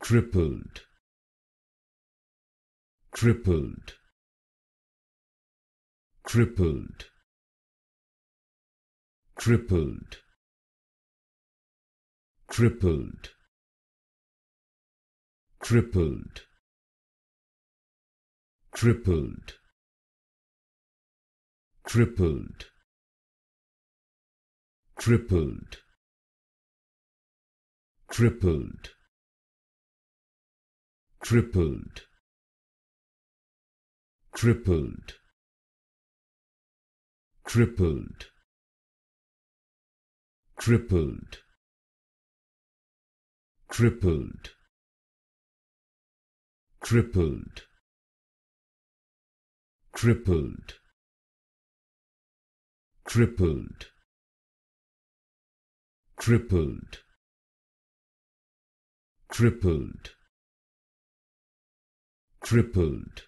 crippled crippled crippled crippled crippled crippled crippled crippled crippled crippled Crippled. Crippled. Crippled. Crippled. Crippled. Crippled. Crippled. Crippled. tripled tripled crippled